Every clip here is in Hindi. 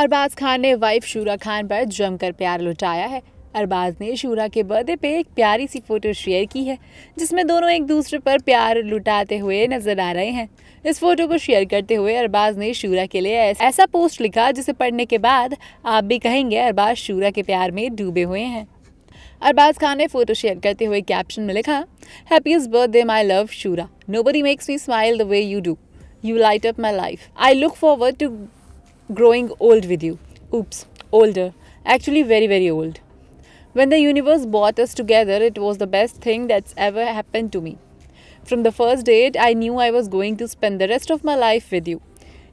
अरबाज खान ने वाइफ शूरा खान पर जमकर प्यार लुटाया है अरबाज ने शूरा के बर्थडे पे एक प्यारी सी फोटो शेयर की है जिसमें दोनों एक दूसरे पर प्यार लुटाते हुए नजर आ रहे हैं इस फोटो को शेयर करते हुए अरबाज ने शूरा के लिए ऐसा पोस्ट लिखा जिसे पढ़ने के बाद आप भी कहेंगे अरबाज शूरा के प्यार में डूबे हुए हैं अरबाज खान ने फोटो शेयर करते हुए कैप्शन में लिखा happiest birthday my love Shura no makes me smile the way you do you light up my life I look forward to growing old with you. Oops, older. Actually, very, very old. When the universe brought us together, it was the best thing that's ever happened to me. From the first date, I knew I was going to spend the rest of my life with you.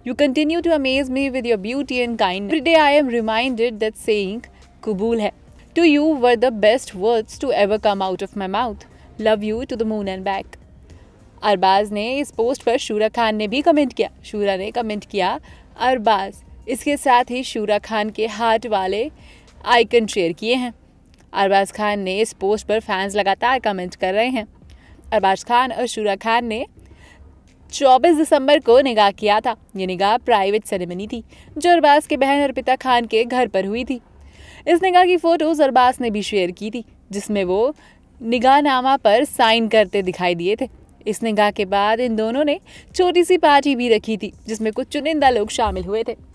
You continue to amaze me with your beauty and kindness. Every day I am reminded that saying, Kubul hai, to you were the best words to ever come out of my mouth. Love you to the moon and back. Arbaz ne is post पर Shura Khan ne bhi comment किया Shura ne comment किया Arbaz. इसके साथ ही शूरा खान के हार्ट वाले आइकन शेयर किए हैं अरबाज खान ने इस पोस्ट पर फैंस लगातार कमेंट कर रहे हैं अरबाज खान और शूरा खान ने 24 दिसंबर को निगाह किया था ये निगाह प्राइवेट सेरेमनी थी जो अरबाज के बहन और पिता खान के घर पर हुई थी इस निगाह की फ़ोटोज़ अरबाज ने भी शेयर की थी जिसमें वो निगाहनामा पर साइन करते दिखाई दिए थे इस निगाह के बाद इन दोनों ने छोटी सी पार्टी भी रखी थी जिसमें कुछ चुनिंदा लोग शामिल हुए थे